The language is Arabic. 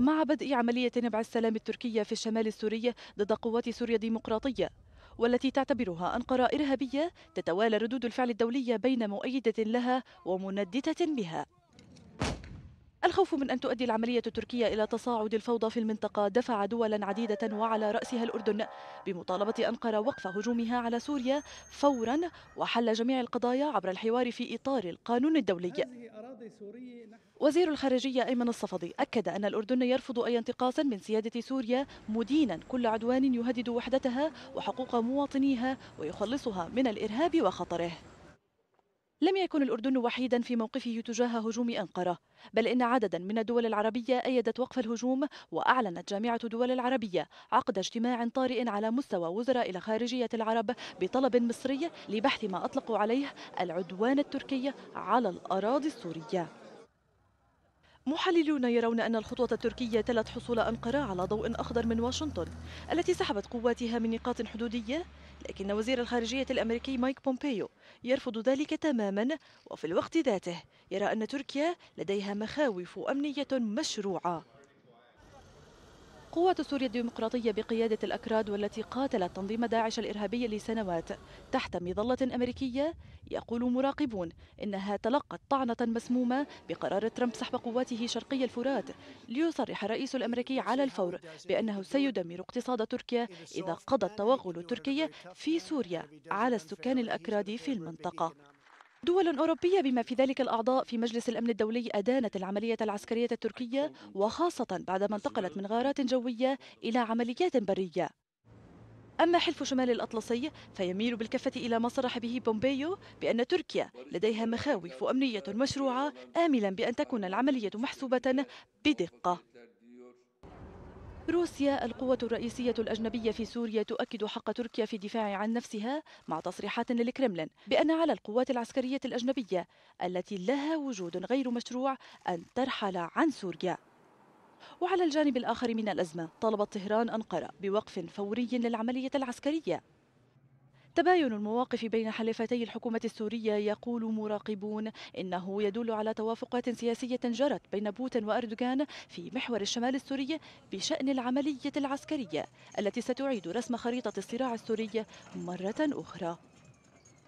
مع بدء عملية نبع السلام التركية في الشمال السوري ضد قوات سوريا الديمقراطية والتي تعتبرها أنقرة إرهابية تتوالى ردود الفعل الدولية بين مؤيدة لها ومنددة بها الخوف من أن تؤدي العملية التركية إلى تصاعد الفوضى في المنطقة دفع دولا عديدة وعلى رأسها الأردن بمطالبة أنقرة وقف هجومها على سوريا فورا وحل جميع القضايا عبر الحوار في إطار القانون الدولي وزير الخارجية أيمن الصفدي أكد أن الأردن يرفض أي انتقاص من سيادة سوريا مدينا كل عدوان يهدد وحدتها وحقوق مواطنيها ويخلصها من الإرهاب وخطره لم يكن الأردن وحيدا في موقفه تجاه هجوم أنقرة بل إن عددا من الدول العربية أيدت وقف الهجوم وأعلنت جامعة الدول العربية عقد اجتماع طارئ على مستوى وزراء الخارجية العرب بطلب مصري لبحث ما أطلقوا عليه العدوان التركي على الأراضي السورية محللون يرون أن الخطوة التركية تلت حصول أنقرة على ضوء أخضر من واشنطن التي سحبت قواتها من نقاط حدودية لكن وزير الخارجية الأمريكي مايك بومبيو يرفض ذلك تماما وفي الوقت ذاته يرى أن تركيا لديها مخاوف أمنية مشروعة قوة سوريا الديمقراطية بقيادة الأكراد والتي قاتلت تنظيم داعش الإرهابي لسنوات تحت مظلة أمريكية يقول مراقبون إنها تلقت طعنة مسمومة بقرار ترامب سحب قواته شرقي الفرات ليصرح الرئيس الأمريكي على الفور بأنه سيدمر اقتصاد تركيا إذا قضى التوغل التركي في سوريا على السكان الأكراد في المنطقة دول أوروبية بما في ذلك الأعضاء في مجلس الأمن الدولي أدانت العملية العسكرية التركية وخاصة بعدما انتقلت من غارات جوية إلى عمليات برية أما حلف شمال الأطلسي فيميل بالكفة إلى ما صرح به بومبيو بأن تركيا لديها مخاوف أمنية مشروعة آملا بأن تكون العملية محسوبة بدقة روسيا القوة الرئيسية الأجنبية في سوريا تؤكد حق تركيا في الدفاع عن نفسها مع تصريحات للكرملين بأن على القوات العسكرية الأجنبية التي لها وجود غير مشروع أن ترحل عن سوريا وعلى الجانب الآخر من الأزمة طلبت طهران أنقرة بوقف فوري للعملية العسكرية تباين المواقف بين حليفتي الحكومة السورية يقول مراقبون إنه يدل على توافقات سياسية جرت بين بوتين وأردوغان في محور الشمال السوري بشأن العملية العسكرية التي ستعيد رسم خريطة الصراع السوري مرة أخرى